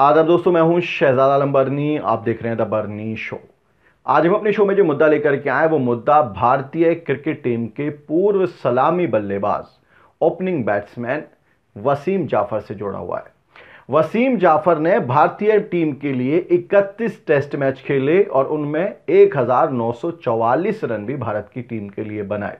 आदर दोस्तों मैं हूं शहजाद आलम बर्नी आप देख रहे हैं द बर्नी शो आज हम अपने शो में जो मुद्दा लेकर के आए वो मुद्दा भारतीय क्रिकेट टीम के पूर्व सलामी बल्लेबाज ओपनिंग बैट्समैन वसीम जाफर से जुड़ा हुआ है वसीम जाफर ने भारतीय टीम के लिए 31 टेस्ट मैच खेले और उनमें एक रन भी भारत की टीम के लिए बनाए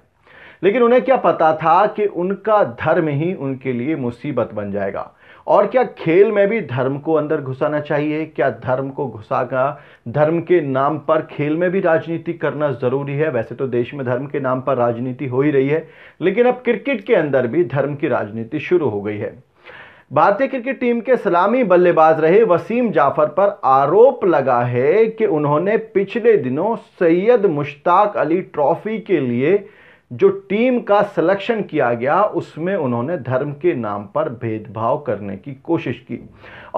लेकिन उन्हें क्या पता था कि उनका धर्म ही उनके लिए मुसीबत बन जाएगा और क्या खेल में भी धर्म को अंदर घुसाना चाहिए क्या धर्म को घुसाना धर्म के नाम पर खेल में भी राजनीति करना ज़रूरी है वैसे तो देश में धर्म के नाम पर राजनीति हो ही रही है लेकिन अब क्रिकेट के अंदर भी धर्म की राजनीति शुरू हो गई है भारतीय क्रिकेट टीम के सलामी बल्लेबाज रहे वसीम जाफर पर आरोप लगा है कि उन्होंने पिछले दिनों सैयद मुश्ताक अली ट्रॉफी के लिए जो टीम का सिलेक्शन किया गया उसमें उन्होंने धर्म के नाम पर भेदभाव करने की कोशिश की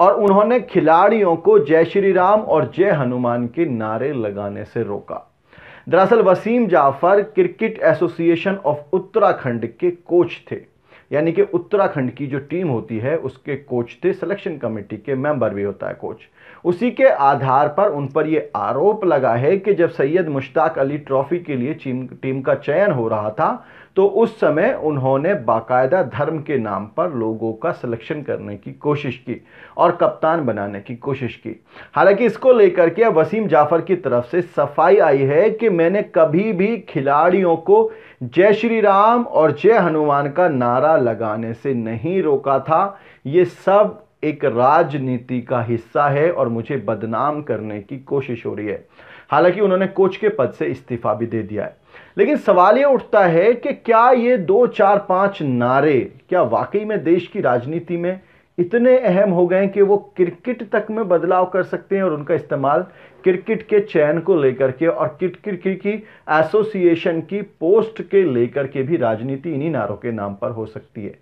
और उन्होंने खिलाड़ियों को जय श्री राम और जय हनुमान के नारे लगाने से रोका दरअसल Wasim Jaffer cricket association of Uttarakhand के कोच थे यानी कि उत्तराखंड की जो टीम होती है उसके कोच थे सिलेक्शन कमेटी के मेंबर भी होता है कोच उसी के आधार पर उन पर यह आरोप लगा है कि जब सैयद मुश्ताक अली ट्रॉफी के लिए टीम का चयन हो रहा था तो उस समय उन्होंने बाकायदा धर्म के नाम पर लोगों का सिलेक्शन करने की कोशिश की और कप्तान बनाने की कोशिश की हालांकि इसको लेकर के वसीम जाफर की तरफ से सफाई आई है कि मैंने कभी भी खिलाड़ियों को जय श्री राम और जय हनुमान का नारा लगाने से नहीं रोका था ये सब एक राजनीति का हिस्सा है और मुझे बदनाम करने की कोशिश हो रही है हालांकि उन्होंने कोच के पद से इस्तीफा भी दे दिया है लेकिन सवाल यह उठता है कि क्या ये दो चार पांच नारे क्या वाकई में देश की राजनीति में इतने अहम हो गए कि वो क्रिकेट तक में बदलाव कर सकते हैं और उनका इस्तेमाल क्रिकेट के चयन को लेकर के और क्रिकेट की एसोसिएशन की पोस्ट के लेकर के भी राजनीति इन्हीं नारों के नाम पर हो सकती है